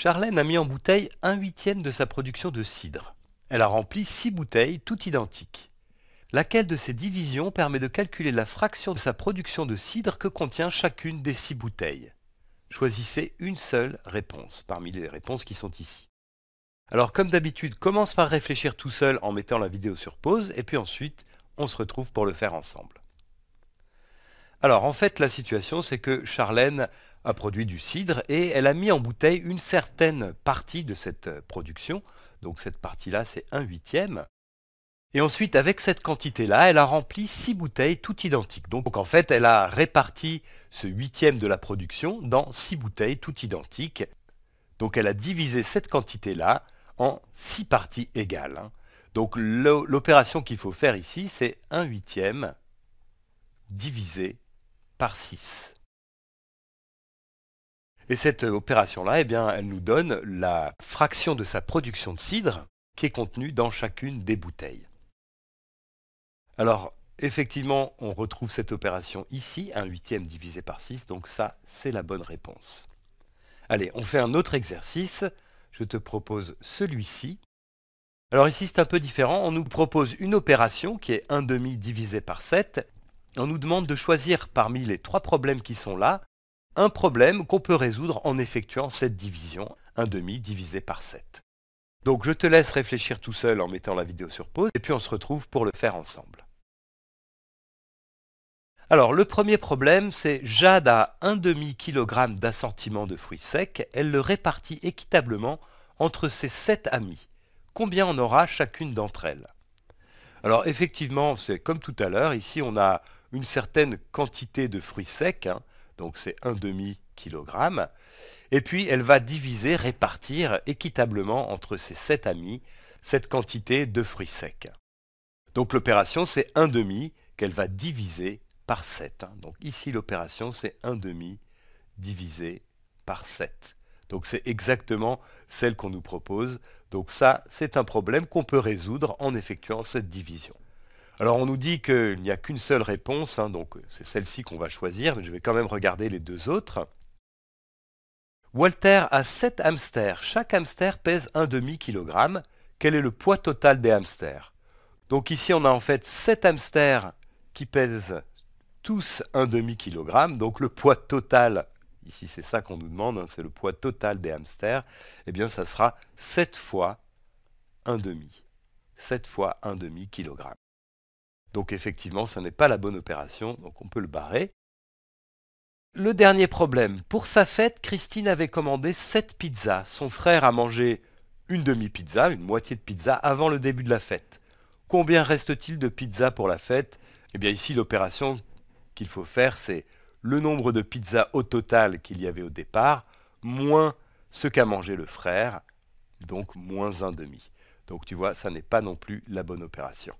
Charlène a mis en bouteille un huitième de sa production de cidre. Elle a rempli six bouteilles, toutes identiques. Laquelle de ces divisions permet de calculer la fraction de sa production de cidre que contient chacune des six bouteilles Choisissez une seule réponse parmi les réponses qui sont ici. Alors comme d'habitude, commence par réfléchir tout seul en mettant la vidéo sur pause et puis ensuite, on se retrouve pour le faire ensemble. Alors en fait, la situation c'est que Charlène a produit du cidre et elle a mis en bouteille une certaine partie de cette euh, production. Donc cette partie-là, c'est un huitième. Et ensuite, avec cette quantité-là, elle a rempli six bouteilles toutes identiques. Donc en fait, elle a réparti ce huitième de la production dans six bouteilles toutes identiques. Donc elle a divisé cette quantité-là en six parties égales. Hein. Donc l'opération qu'il faut faire ici, c'est un huitième divisé par 6. Et cette euh, opération-là, eh bien, elle nous donne la fraction de sa production de cidre qui est contenue dans chacune des bouteilles. Alors, effectivement, on retrouve cette opération ici, un huitième divisé par 6, donc ça, c'est la bonne réponse. Allez, on fait un autre exercice. Je te propose celui-ci. Alors ici, c'est un peu différent. On nous propose une opération qui est 1 demi divisé par 7. On nous demande de choisir parmi les trois problèmes qui sont là, un problème qu'on peut résoudre en effectuant cette division, 1 demi divisé par 7. Donc je te laisse réfléchir tout seul en mettant la vidéo sur pause, et puis on se retrouve pour le faire ensemble. Alors le premier problème, c'est Jade a demi kg d'assortiment de fruits secs, elle le répartit équitablement entre ses 7 amis. Combien en aura chacune d'entre elles Alors effectivement, c'est comme tout à l'heure, ici on a une certaine quantité de fruits secs, hein donc c'est demi kg. Et puis elle va diviser, répartir équitablement entre ses 7 amis cette quantité de fruits secs. Donc l'opération c'est demi qu'elle va diviser par 7. Hein. Donc ici l'opération c'est demi divisé par 7. Donc c'est exactement celle qu'on nous propose. Donc ça c'est un problème qu'on peut résoudre en effectuant cette division. Alors on nous dit qu'il n'y a qu'une seule réponse, hein, donc euh, c'est celle-ci qu'on va choisir, mais je vais quand même regarder les deux autres. Walter a 7 hamsters. Chaque hamster pèse demi kg. Quel est le poids total des hamsters Donc ici, on a en fait 7 hamsters qui pèsent tous demi kg. Donc le poids total, ici c'est ça qu'on nous demande, hein, c'est le poids total des hamsters, et eh bien ça sera 7 fois demi, 7 fois demi kg. Donc effectivement, ce n'est pas la bonne opération, donc on peut le barrer. Le dernier problème. Pour sa fête, Christine avait commandé 7 pizzas. Son frère a mangé une demi-pizza, une moitié de pizza, avant le début de la fête. Combien reste-t-il de pizzas pour la fête Eh bien ici, l'opération qu'il faut faire, c'est le nombre de pizzas au total qu'il y avait au départ, moins ce qu'a mangé le frère, donc moins un demi. Donc tu vois, ça n'est pas non plus la bonne opération.